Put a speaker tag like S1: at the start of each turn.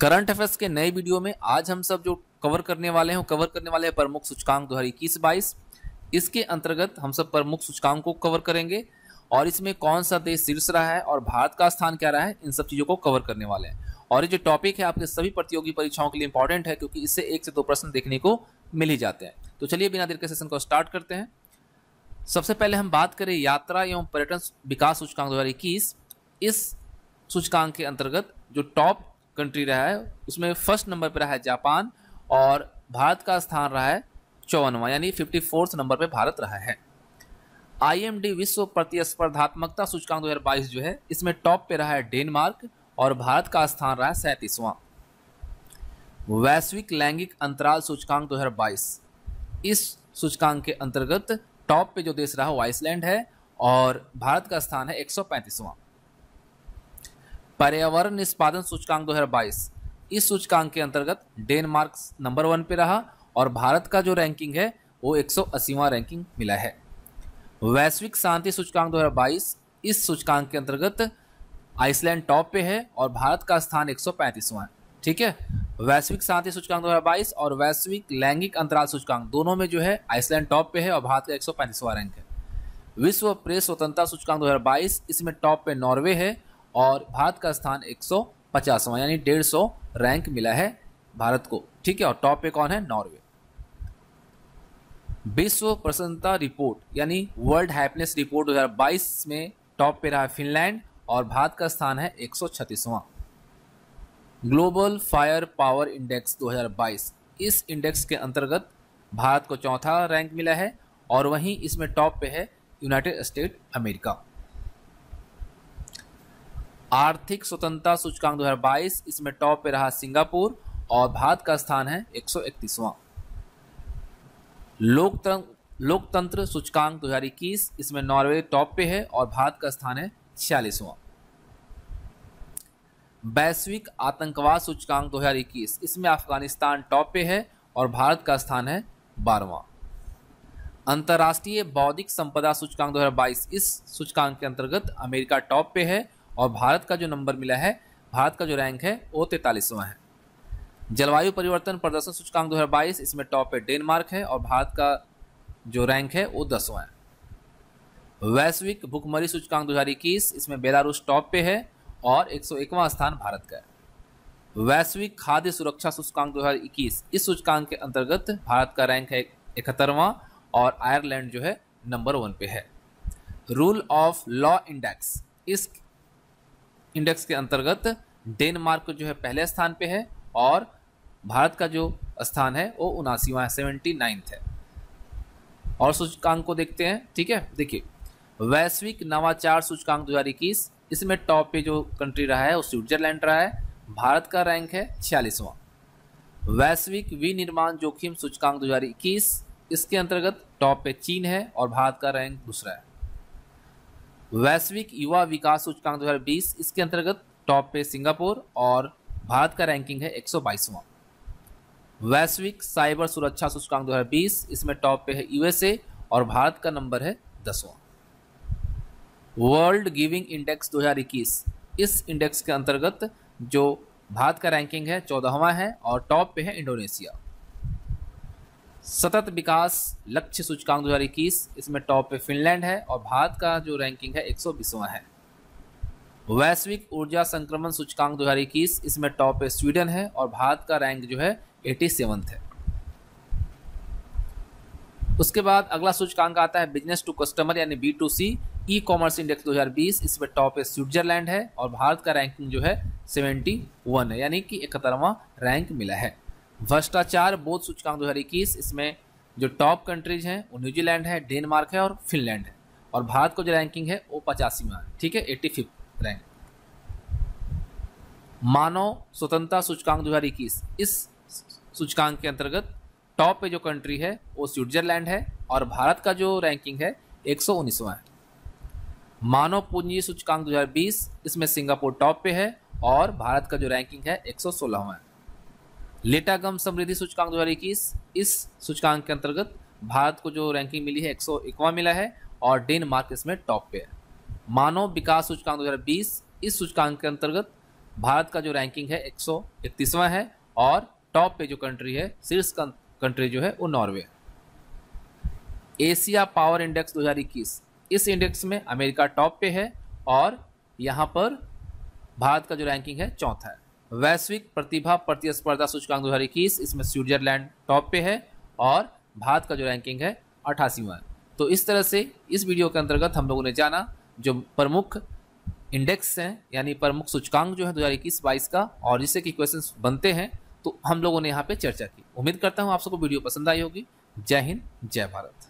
S1: current affairs के नए video में आज हम सब जो कवर करने वाले हैं कवर करने वाले हैं प्रमुख सूचकांक दो हज़ार इक्कीस बाईस इसके अंतर्गत हम सब प्रमुख सूचकांक को कवर करेंगे और इसमें कौन सा देश शीर्ष रहा है और भारत का स्थान क्या रहा है इन सब चीज़ों को कवर करने वाले हैं और ये जो टॉपिक है आपके सभी प्रतियोगी परीक्षाओं के लिए इंपॉर्टेंट है क्योंकि इससे एक से दो प्रश्न देखने को मिल ही जाते हैं तो चलिए बिना देर के सेशन को स्टार्ट करते हैं सबसे पहले हम बात करें यात्रा एवं पर्यटन विकास सूचकांक दो इस सूचकांक के अंतर्गत जो टॉप कंट्री रहा है उसमें फर्स्ट नंबर पर रहा है जापान और भारत का स्थान रहा है चौवनवा यानी फिफ्टी फोर्थ नंबर पर भारत रहा है आईएमडी विश्व प्रतिस्पर्धात्मकता सूचकांक 2022 जो है इसमें टॉप पे रहा है डेनमार्क और भारत का स्थान रहा है सैंतीसवां वैश्विक लैंगिक अंतराल सूचकांक 2022 इस सूचकांक के अंतर्गत टॉप पे जो देश रहा वो आइसलैंड है और भारत का स्थान है एक सौ पैंतीसवां पर्यावरण निष्पादन सूचकांक 2022 इस सूचकांक के अंतर्गत डेनमार्क नंबर वन पे रहा और भारत का जो रैंकिंग है वो एक सौ रैंकिंग मिला है वैश्विक शांति सूचकांक 2022 इस सूचकांक के अंतर्गत आइसलैंड टॉप पे है और भारत का स्थान एक है ठीक है वैश्विक शांति सूचकांक 2022 और वैश्विक लैंगिक अंतराल सूचकांक दोनों में जो है आइसलैंड टॉप पे है और भारत का एक रैंक है विश्व प्रेस स्वतंत्रता सूचकांक 2022 इसमें टॉप पे नॉर्वे है और भारत का स्थान एक सौ यानी डेढ़ सौ रैंक मिला है भारत को ठीक है और टॉप पे कौन है नॉर्वे विश्व प्रसन्नता रिपोर्ट यानी वर्ल्ड हैप्पीनेस रिपोर्ट 2022 में टॉप पे रहा फिनलैंड और भारत का स्थान है एक सौ छत्तीसवां ग्लोबल फायर पावर इंडेक्स 2022 इस इंडेक्स के अंतर्गत भारत को चौथा रैंक मिला है और वहीं इसमें टॉप पे है यूनाइटेड स्टेट अमेरिका आर्थिक स्वतंत्रता सूचकांक 2022 इसमें टॉप पे रहा सिंगापुर और भारत का स्थान है एक सौ इकतीसवां लोकतंत्र लोकतंत्र सूचकांक 2021 इसमें नॉर्वे टॉप पे है और भारत का स्थान है छियालीसवां वैश्विक आतंकवाद सूचकांक 2021 इसमें अफगानिस्तान टॉप पे है और भारत का स्थान है बारवा अंतर्राष्ट्रीय बौद्धिक संपदा सूचकांक 2022 इस सूचकांक के अंतर्गत अमेरिका टॉप पे है और भारत का जो नंबर मिला है भारत का जो रैंक है वो तैंतालीसवां है जलवायु परिवर्तन प्रदर्शन सूचकांक 2022 इसमें टॉप पे डेनमार्क है और भारत का जो रैंक है वो दसवां है वैश्विक भुखमरी सूचकांक 2021 इसमें बेलारूस टॉप पे है और एक स्थान भारत का है वैश्विक खाद्य सुरक्षा सूचकांक 2021 इस सूचकांक के अंतर्गत भारत का रैंक है इकहत्तरवां और आयरलैंड जो है नंबर वन पे है रूल ऑफ लॉ इंडेक्स इस इंडेक्स के अंतर्गत डेनमार्क जो है पहले स्थान पे है और भारत का जो स्थान है वो उनासीवा है सेवेंटी नाइन्थ है और सूचकांक को देखते हैं ठीक है देखिए वैश्विक नवाचार सूचकांक दो हज़ार इक्कीस इसमें टॉप पे जो कंट्री रहा है वो स्विट्जरलैंड रहा है भारत का रैंक है छियालीसवां वैश्विक विनिर्माण जोखिम सूचकांक दो इसके अंतर्गत टॉप पे चीन है और भारत का रैंक दूसरा है वैश्विक युवा विकास सूचकांक 2020 इसके अंतर्गत टॉप पे सिंगापुर और भारत का रैंकिंग है एक वैश्विक साइबर सुरक्षा सूचकांक 2020 इसमें टॉप पे है यूएसए और भारत का नंबर है दसवां वर्ल्ड गिविंग इंडेक्स 2021 इस इंडेक्स के अंतर्गत जो भारत का रैंकिंग है चौदहवा है और टॉप पे है इंडोनेशिया सतत विकास लक्ष्य सूचकांक 2021 इसमें टॉप पे फिनलैंड है और भारत का जो रैंकिंग है एक है वैश्विक ऊर्जा संक्रमण सूचकांक 2021 इसमें टॉप पे स्वीडन है और भारत का रैंक जो है एटी है उसके बाद अगला सूचकांक आता है बिजनेस टू कस्टमर यानी B to C e commerce index 2020 इसमें टॉप पे स्विट्जरलैंड है और भारत का रैंकिंग जो है 71 है यानी कि इकहत्तरवा रैंक मिला है भ्रष्टाचार बोध सूचकांक दो इसमें जो टॉप कंट्रीज हैं वो न्यूजीलैंड है डेनमार्क है और फिनलैंड है और भारत को जो रैंकिंग है वो पचासी में ठीक है एट्टी फिफ्थ रैंक मानव स्वतंत्रता सूचकांक दो इस सूचकांक के अंतर्गत टॉप पे जो कंट्री है वो स्विट्जरलैंड है और भारत का जो रैंकिंग है एक है मानव पूंजी सूचकांक 2020 इसमें सिंगापुर टॉप पे है और भारत का जो रैंकिंग है एक सौ है लेटागम समृद्धि सूचकांक दो इस सूचकांक के अंतर्गत भारत को जो रैंकिंग मिली है एक मिला है और डेनमार्क इसमें टॉप पे है मानव विकास सूचकांक 2020 इस सूचकांक के अंतर्गत भारत का जो रैंकिंग है एक है और टॉप पे जो कंट्री है शीर्ष कंट्री जो है वो नॉर्वे एशिया पावर इंडेक्स 2021 इस इंडेक्स में अमेरिका टॉप पे है और यहाँ पर भारत का जो रैंकिंग है चौथा है वैश्विक प्रतिभा प्रतिस्पर्धा सूचकांक इक्कीस इसमें स्विट्जरलैंड टॉप पे है और भारत का जो रैंकिंग है अठासीवा तो इस तरह से इस वीडियो के अंतर्गत हम लोगों ने जाना जो प्रमुख इंडेक्स हैं यानी प्रमुख सूचकांक जो है इक्कीस बाईस का और जिससे कि क्वेश्चंस बनते हैं तो हम लोगों ने यहाँ पे चर्चा की उम्मीद करता हूँ आप सबको वीडियो पसंद आई होगी जय हिंद जय भारत